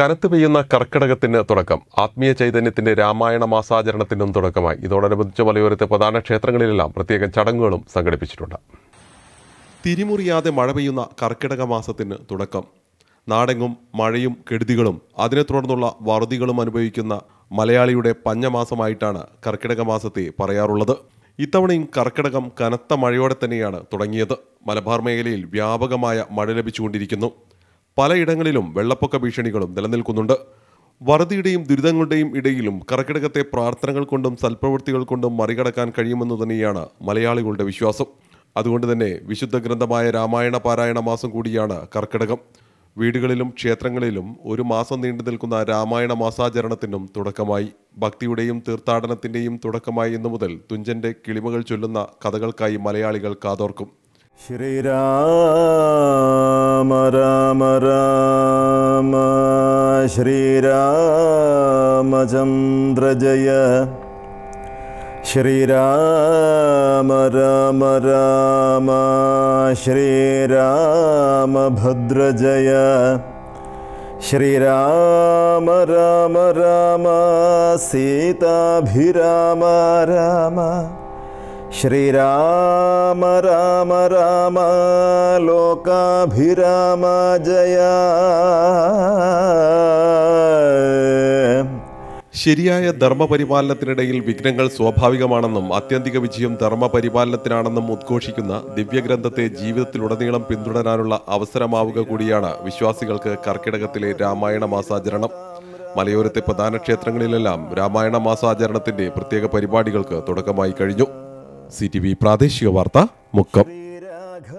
കനത്ത് പെയ്യുന്ന കർക്കിടകത്തിന് തുടക്കം ആത്മീയ ചൈതന്യത്തിന്റെ രാമായണ മാസാചരണത്തിനും തുടക്കമായി ഇതോടനുബന്ധിച്ച് മലയോരത്തെ പ്രധാന ക്ഷേത്രങ്ങളിലെല്ലാം പ്രത്യേകം ചടങ്ങുകളും സംഘടിപ്പിച്ചിട്ടുണ്ട് തിരിമുറിയാതെ മഴ പെയ്യുന്ന കർക്കിടക മാസത്തിന് തുടക്കം നാടെങ്ങും മഴയും കെടുതികളും അതിനെ തുടർന്നുള്ള വറുതികളും അനുഭവിക്കുന്ന മലയാളിയുടെ പഞ്ഞമാസമായിട്ടാണ് കർക്കിടക മാസത്തെ പറയാറുള്ളത് ഇത്തവണയും കർക്കിടകം കനത്ത മഴയോടെ തന്നെയാണ് തുടങ്ങിയത് മലബാർ മേഖലയിൽ വ്യാപകമായ മഴ ലഭിച്ചുകൊണ്ടിരിക്കുന്നു പലയിടങ്ങളിലും വെള്ളപ്പൊക്ക ഭീഷണികളും നിലനിൽക്കുന്നുണ്ട് വറുതിയുടെയും ദുരിതങ്ങളുടെയും ഇടയിലും കർക്കിടകത്തെ പ്രാർത്ഥനകൾ കൊണ്ടും സൽപ്രവൃത്തികൾ കൊണ്ടും മറികടക്കാൻ കഴിയുമെന്ന് തന്നെയാണ് മലയാളികളുടെ വിശ്വാസം അതുകൊണ്ട് തന്നെ വിശുദ്ധ ഗ്രന്ഥമായ രാമായണ പാരായണ മാസം കൂടിയാണ് കർക്കിടകം വീടുകളിലും ക്ഷേത്രങ്ങളിലും ഒരു മാസം നീണ്ടു നിൽക്കുന്ന രാമായണ മാസാചരണത്തിനും തുടക്കമായി ഭക്തിയുടെയും തീർത്ഥാടനത്തിൻ്റെയും തുടക്കമായി ഇന്നു മുതൽ തുഞ്ചൻ്റെ കിളിമകൾ ചൊല്ലുന്ന കഥകൾക്കായി മലയാളികൾ കാതോർക്കും श्री राम राम राम श्रीरामचन्द्र जय श्रीराम राम राम भद्र जय श्रीराम राम राम राम, राम ശ്രീരാമ രാമ രാമ ലോകാഭിരാമ ജയ ശരിയായ ധർമ്മപരിപാലനത്തിനിടയിൽ വിഘ്നങ്ങൾ സ്വാഭാവികമാണെന്നും ആത്യന്തിക വിജയം ധർമ്മപരിപാലനത്തിനാണെന്നും ഉദ്ഘോഷിക്കുന്ന ദിവ്യഗ്രന്ഥത്തെ ജീവിതത്തിലുടനീളം പിന്തുടരാനുള്ള അവസരമാവുക കൂടിയാണ് വിശ്വാസികൾക്ക് കർക്കിടകത്തിലെ രാമായണ മാസാചരണം മലയോരത്തെ പ്രധാന ക്ഷേത്രങ്ങളിലെല്ലാം രാമായണ മാസാചരണത്തിന്റെ പ്രത്യേക പരിപാടികൾക്ക് തുടക്കമായി കഴിഞ്ഞു സി ടി വി പ്രാദേശിക വാർത്ത മുക്കം